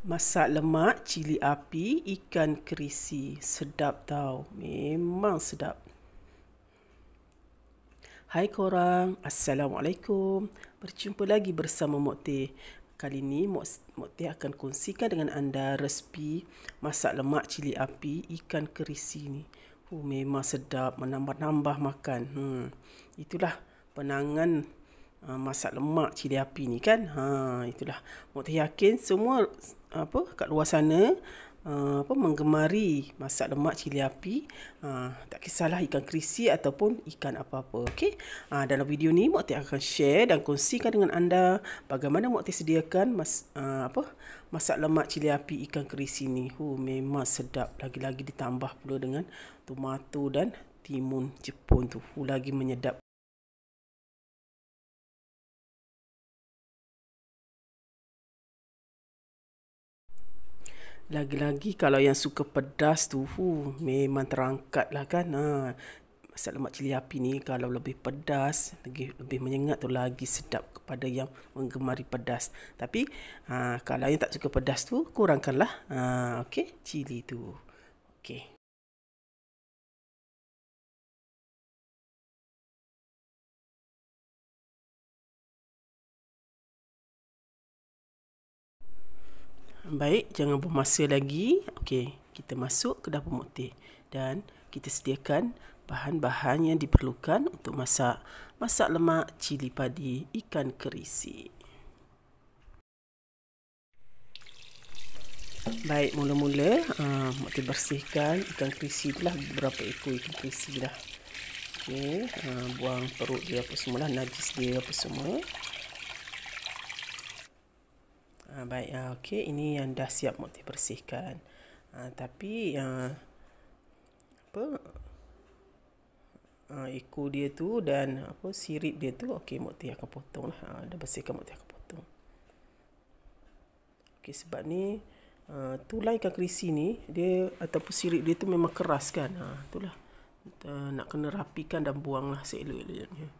Masak lemak, cili api, ikan kerisi. Sedap tau. Memang sedap. Hai korang. Assalamualaikum. Berjumpa lagi bersama Mok Teh. Kali ini Mok Teh akan kongsikan dengan anda resipi masak lemak, cili api, ikan kerisi ni. Uh, memang sedap. Menambah-nambah makan. Hmm. Itulah penangan Ah, masak lemak cili api ni kan ha itulah mukti yakin semua apa kat luar sana ah, apa menggemari masak lemak cili api ha, tak kisahlah ikan krisi ataupun ikan apa-apa okey ha, dalam video ni mukti akan share dan kongsikan dengan anda bagaimana mukti sediakan mas, ha, apa masak lemak cili api ikan krisi ni hu memang sedap lagi-lagi ditambah pula dengan tomato dan timun jepun tu hu lagi menyedap Lagi-lagi kalau yang suka pedas tu, huh, memang terangkat lah kan. Ha. Masak lemak cili api ni kalau lebih pedas, lagi lebih menyengat tu lagi sedap kepada yang menggemari pedas. Tapi ha, kalau yang tak suka pedas tu, kurangkanlah ha, okay, cili tu. Okay. Baik, jangan buang lagi. Okey, kita masuk ke dapur motif dan kita sediakan bahan-bahan yang diperlukan untuk masak. Masak lemak, cili padi, ikan kerisi. Baik, mula-mula uh, ah, Mokti bersihkan ikan kerisi Itulah lah Beberapa ekor ikan kerisi Dah, okay, uh, ah, Buang perut dia apa semua lah Najis dia apa semua baik ya. Okey, ini yang dah siap Mukti dibersihkan. Ha, tapi uh, apa ha, iku dia tu dan apa sirip dia tu okey Mukti akan potong lah. dah bersihkan Mukti akan potong. Okey sebab ni uh, tulang ikan kerisi ni dia ataupun sirip dia tu memang keras kan. Ha, itulah. Uh, nak kena rapikan dan buanglah seelok-eloknya.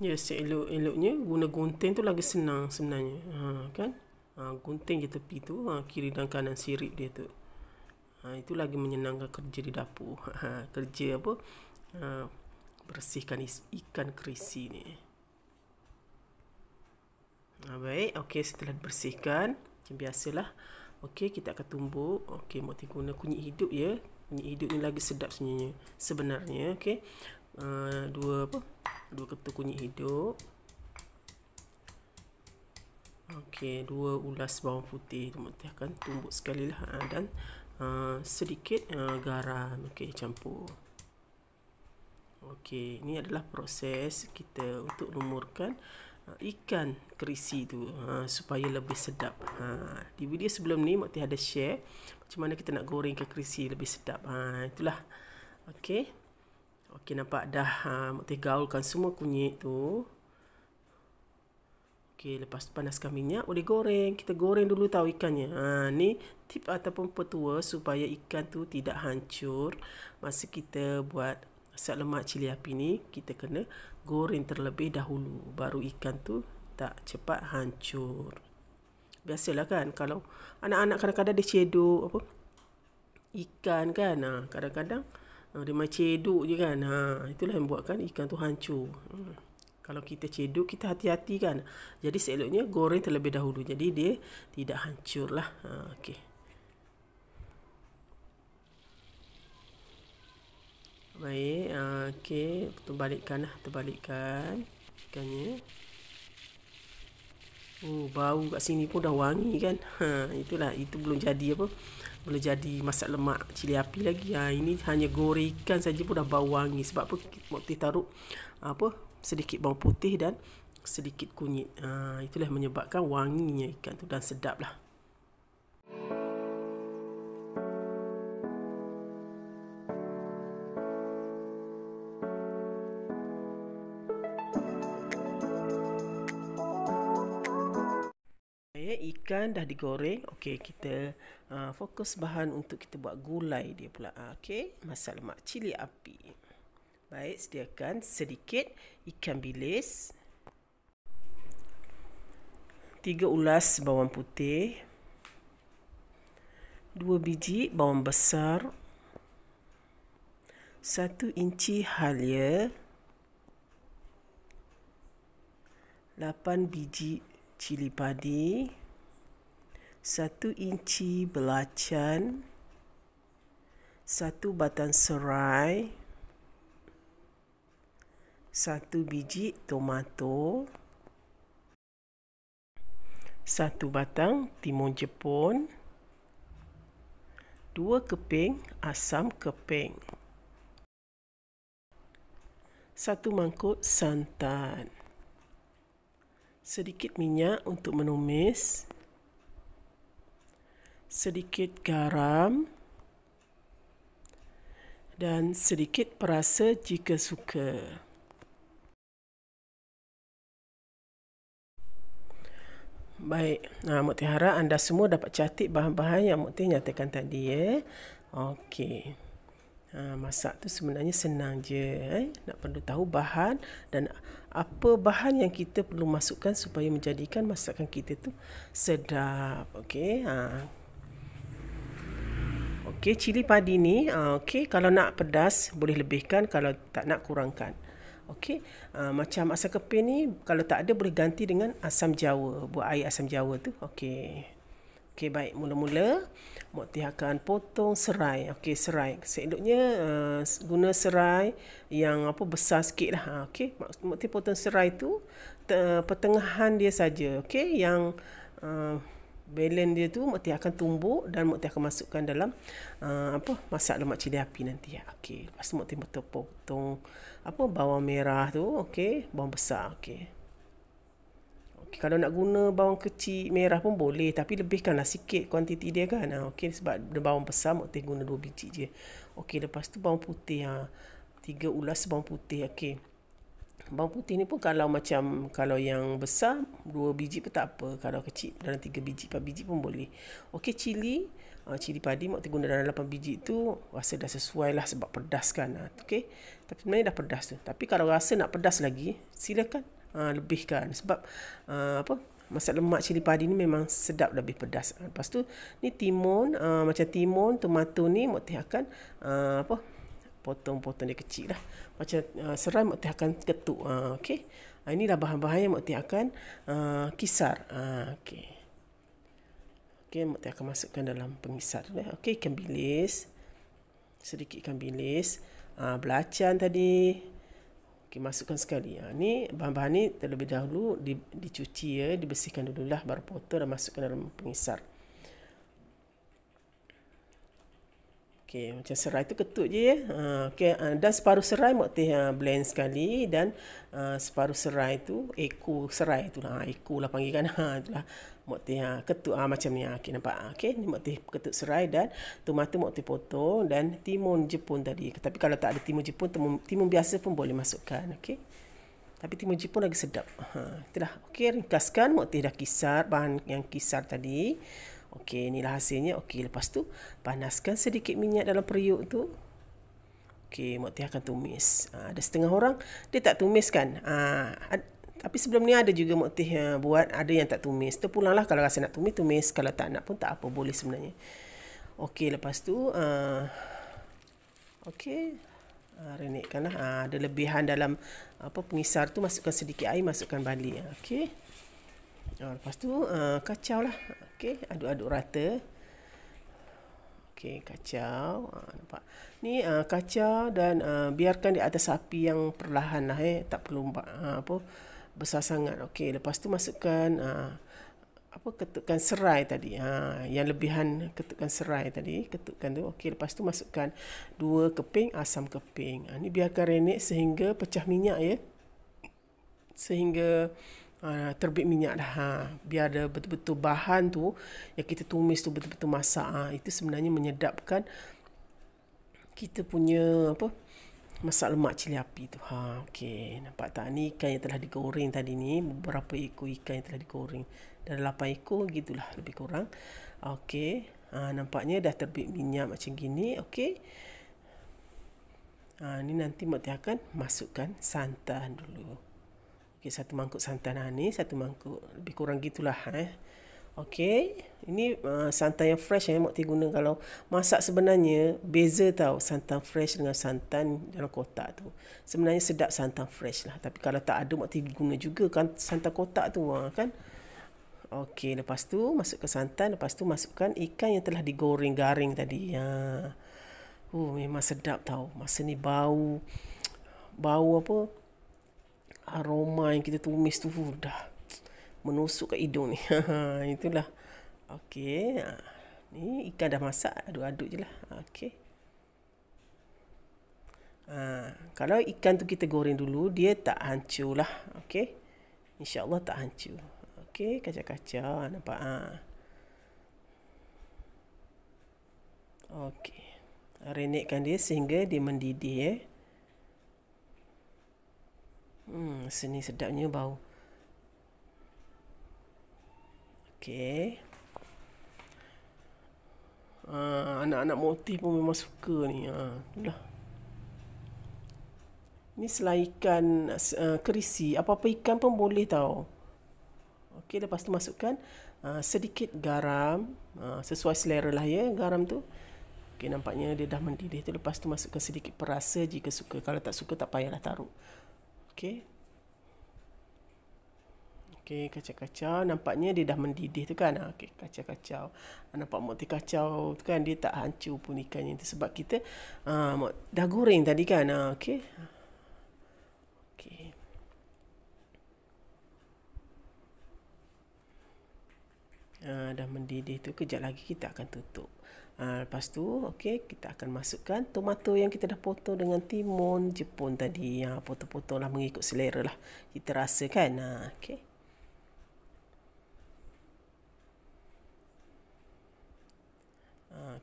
Ya, seelok-eloknya guna gunting tu lagi senang sebenarnya. Ha, kan? Ha, gunting je tepi tu, ha, kiri dan kanan sirip dia tu. Ha, itu lagi menyenangkan kerja di dapur. Ha, kerja apa? Ha, bersihkan ikan kerisi ni. Ha, baik, okey setelah bersihkan, macam biasalah. Okey, kita akan tumbuk. Okey, mesti guna kunyit hidup ya. Kunyit hidup ni lagi sedap sebenarnya. Sebenarnya, okey uh, dua apa dua ketul kunyit hidup okey dua ulas bawang putih tumbuhkan tumbuk sekali lah uh, dan uh, sedikit uh, garam okey campur okey ini adalah proses kita untuk lumurkan ikan kerisi tu ha, supaya lebih sedap. Ha di video sebelum ni Mak Teh ada share macam mana kita nak goreng ikan kerisi lebih sedap. Ha itulah. Okey. Okey nampak dah ha, Mukti gaulkan semua kunyit tu Okey lepas tu panaskan minyak Boleh goreng Kita goreng dulu tau ikannya ha, Ni tip ataupun petua Supaya ikan tu tidak hancur Masa kita buat Asap lemak cili api ni Kita kena goreng terlebih dahulu Baru ikan tu tak cepat hancur Biasalah kan Kalau anak-anak kadang-kadang dia cedok apa, Ikan kan ha, Kadang-kadang ha, Dia macam ceduk je kan ha, Itulah yang buatkan ikan tu hancur hmm. Kalau kita ceduk kita hati-hati kan Jadi seloknya goreng terlebih dahulu Jadi dia tidak hancur lah ha, ah, Okey Baik, okey, terbalikkan lah, terbalikkan ikannya. Oh, bau kat sini pun dah wangi kan. Ha, itulah itu belum jadi apa. Belum jadi masak lemak cili api lagi. Ha, ini hanya gorengkan saja pun dah bau wangi sebab apa motif taruh apa sedikit bawang putih dan sedikit kunyit. Ha, itulah menyebabkan wanginya ikan tu dan sedaplah. Música okey ikan dah digoreng okey kita uh, fokus bahan untuk kita buat gulai dia pula uh, okey masak lemak cili api baik sediakan sedikit ikan bilis tiga ulas bawang putih dua biji bawang besar satu inci halia lapan biji cili padi, satu inci belacan, satu batang serai, satu biji tomato, satu batang timun Jepun, dua keping asam keping, satu mangkuk santan sedikit minyak untuk menumis, sedikit garam dan sedikit perasa jika suka. Baik, nah, Mukti harap anda semua dapat catat bahan-bahan yang Mukti nyatakan tadi. Eh? Okey. Ha, masak tu sebenarnya senang je. Eh? Nak perlu tahu bahan dan apa bahan yang kita perlu masukkan supaya menjadikan masakan kita tu sedap okey ha okey cili padi ni ha, okey kalau nak pedas boleh lebihkan kalau tak nak kurangkan okey ha, macam asam keping ni kalau tak ada boleh ganti dengan asam jawa buat air asam jawa tu okey Okey baik mula-mula Mokti akan potong serai Okey serai Seeloknya uh, guna serai yang apa besar sikit lah ha, Okey Mokti potong serai tu te- Pertengahan dia saja Okey yang uh, balance dia tu Mokti akan tumbuk dan Mokti akan masukkan dalam uh, apa masak lemak cili api nanti ya. Okey lepas tu Mokti potong apa bawang merah tu okey bawang besar okey Okay, kalau nak guna bawang kecil merah pun boleh tapi lebihkanlah sikit kuantiti dia kan. Ah, okay, sebab dia bawang besar mesti guna dua biji je. Okay lepas tu bawang putih ha. Tiga ulas bawang putih okay Bawang putih ni pun kalau macam kalau yang besar dua biji pun tak apa. Kalau kecil dalam tiga biji 4 biji pun boleh. Okay cili ha, cili padi mesti guna dalam lapan biji tu rasa dah sesuai lah sebab pedas kan. Ha. Okey. Tapi sebenarnya dah pedas tu. Tapi kalau rasa nak pedas lagi silakan Ah, lebihkan sebab uh, apa masak lemak cili padi ni memang sedap lebih pedas uh, lepas tu ni timun uh, macam timun tomato ni mesti akan uh, apa potong-potong dia kecil lah macam uh, serai mesti akan ketuk uh, okey uh, inilah bahan-bahan yang mesti akan uh, kisar uh, okey okey mesti akan masukkan dalam pengisar eh. okey ikan bilis sedikit ikan bilis uh, belacan tadi Okay, masukkan sekali. Ha, ni bahan-bahan ni terlebih dahulu di, dicuci ya, dibersihkan lah baru potong dan masukkan dalam pengisar. Okey, macam serai tu ketuk je ya. Ha, okay. ha, dan separuh serai mak teh ha, blend sekali dan ha, separuh serai tu eku serai tu lah. Ha, eku lah panggil kan. Ha, itulah mak teh ha, ketut ha, macam ni. Okey, nampak? Okey, ni mak ketuk serai dan tomato mak potong dan timun Jepun tadi. Tapi kalau tak ada timun Jepun, timun, timun biasa pun boleh masukkan. Okey. Tapi timun Jepun lagi sedap. Ha, itulah. Okey, ringkaskan mak teh dah kisar bahan yang kisar tadi. Okey, inilah hasilnya. Okey, lepas tu panaskan sedikit minyak dalam periuk tu. Okey, Mokti akan tumis. Ha, ada setengah orang, dia tak tumis kan? Ha, ad- tapi sebelum ni ada juga Mokti uh, ha, buat, ada yang tak tumis. Terpulang lah kalau rasa nak tumis, tumis. Kalau tak nak pun tak apa, boleh sebenarnya. Okey, lepas tu... Uh, Okey, uh, ha, renekkan lah. Ha, ada lebihan dalam apa pengisar tu, masukkan sedikit air, masukkan balik. Okey, uh, lepas tu uh, kacau lah. Okey, aduk-aduk rata. Okey, kacau. Ha, nampak. Ni uh, kacau dan uh, biarkan di atas api yang perlahan lah eh. Tak perlu uh, apa besar sangat. Okey, lepas tu masukkan uh, apa ketukkan serai tadi. Ha, yang lebihan ketukkan serai tadi. Ketukkan tu. Okey, lepas tu masukkan dua keping asam keping. Ha, ni biarkan renek sehingga pecah minyak ya. Sehingga uh, terbit minyak dah ha. biar ada betul-betul bahan tu yang kita tumis tu betul-betul masak ha. itu sebenarnya menyedapkan kita punya apa masak lemak cili api tu ha okey nampak tak ni ikan yang telah digoreng tadi ni beberapa ekor ikan yang telah digoreng dan 8 ekor gitulah lebih kurang okey ha, nampaknya dah terbit minyak macam gini okey Ha, ni nanti Mak Tia akan masukkan santan dulu. Okay satu mangkuk santan anis, satu mangkuk lebih kurang gitulah eh. Okey, ini uh, santan yang fresh eh mak guna kalau masak sebenarnya beza tau santan fresh dengan santan dalam kotak tu. Sebenarnya sedap santan fresh lah tapi kalau tak ada mak guna juga kan santan kotak tu ha, kan. okay lepas tu masuk ke santan, lepas tu masukkan ikan yang telah digoreng garing tadi. ya Uh, memang sedap tau. Masa ni bau bau apa? aroma yang kita tumis tu uh, dah menusuk ke hidung ni. Itulah. Okey. Ah, ni ikan dah masak, aduk-aduk je lah. Okey. Ha, kalau ikan tu kita goreng dulu, dia tak hancur lah. Okey. InsyaAllah tak hancur. Okey, kacau-kacau. Ah, nampak? Ha. Okey. Renekkan dia sehingga dia mendidih. Eh. Hmm, sini sedapnya bau. Okey. Ha, anak-anak motif pun memang suka ni. Ha, itulah. Ni selai ikan uh, kerisi. Apa-apa ikan pun boleh tau. Okey, lepas tu masukkan uh, sedikit garam. Uh, sesuai selera lah ya garam tu. Okey, nampaknya dia dah mendidih tu. Lepas tu masukkan sedikit perasa jika suka. Kalau tak suka tak payahlah taruh. Okey. Okey, kacau-kacau. Nampaknya dia dah mendidih tu kan. Ah, okey, kacau-kacau. Ah, nampak mok kacau tu kan. Dia tak hancur pun ikannya tu. Sebab kita uh, dah goreng tadi kan. Okey. Okey. Uh, dah mendidih tu. Kejap lagi kita akan tutup. Ah, lepas tu okey kita akan masukkan tomato yang kita dah potong dengan timun Jepun tadi. Ha ah, potong potong lah mengikut selera lah. Kita rasa kan. Ha ah, okey.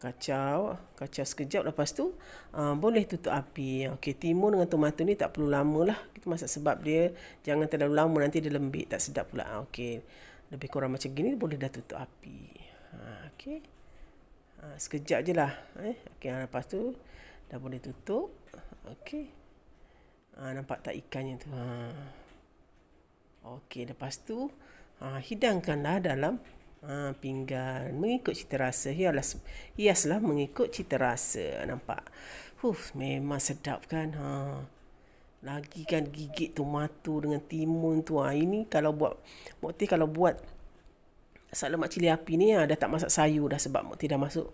kacau kacau sekejap lepas tu uh, boleh tutup api okey timun dengan tomato ni tak perlu lama lah kita masak sebab dia jangan terlalu lama nanti dia lembik tak sedap pula okey lebih kurang macam gini boleh dah tutup api ha, okey Ha, sekejap je lah eh. okay, ha, lepas tu dah boleh tutup okay. ha, nampak tak ikannya tu ha. Okey, lepas tu ha, hidangkanlah dalam ha, pinggan mengikut cita rasa hiaslah, hiaslah mengikut cita rasa nampak Huf, memang sedap kan ha. lagi kan gigit tomato dengan timun tu ha. ini kalau buat mukti kalau buat asal lemak cili api ni ha, dah tak masak sayur dah sebab tidak masuk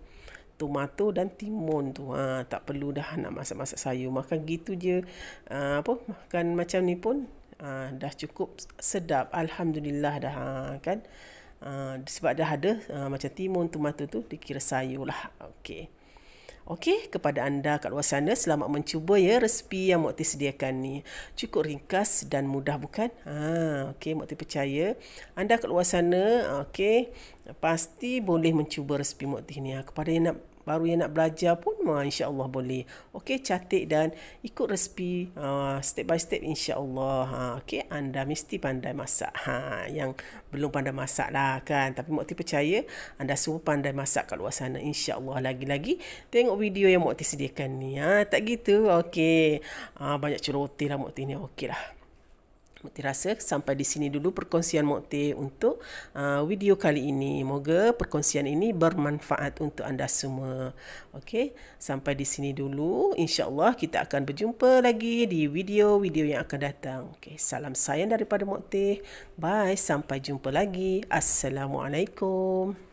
tomato dan timun tu ha, tak perlu dah nak masak-masak sayur makan gitu je ha, apa makan macam ni pun ha, dah cukup sedap alhamdulillah dah ha, kan ha, sebab dah ada ha, macam timun tomato tu dikira sayur lah okay. Okey, kepada anda kat luar sana, selamat mencuba ya resipi yang Mokti sediakan ni. Cukup ringkas dan mudah bukan? Ha, okey, Mokti percaya. Anda kat luar sana, okey, pasti boleh mencuba resipi Mokti ni. Ha, kepada yang nak baru yang nak belajar pun insya-Allah boleh. Okey, catik dan ikut resipi ah, step by step insya-Allah. Ha okey, anda mesti pandai masak. Ha yang belum pandai masak lah kan. Tapi Mokti percaya anda semua pandai masak kat luar sana insya-Allah lagi-lagi tengok video yang Mokti sediakan ni. Ha tak gitu. Okey. Ha banyak cerotilah Mokti ni. Okeylah. lah. Mukti rasa sampai di sini dulu perkongsian Mukti untuk uh, video kali ini. Moga perkongsian ini bermanfaat untuk anda semua. Okey, sampai di sini dulu. InsyaAllah kita akan berjumpa lagi di video-video yang akan datang. Okey, salam sayang daripada Mukti. Bye, sampai jumpa lagi. Assalamualaikum.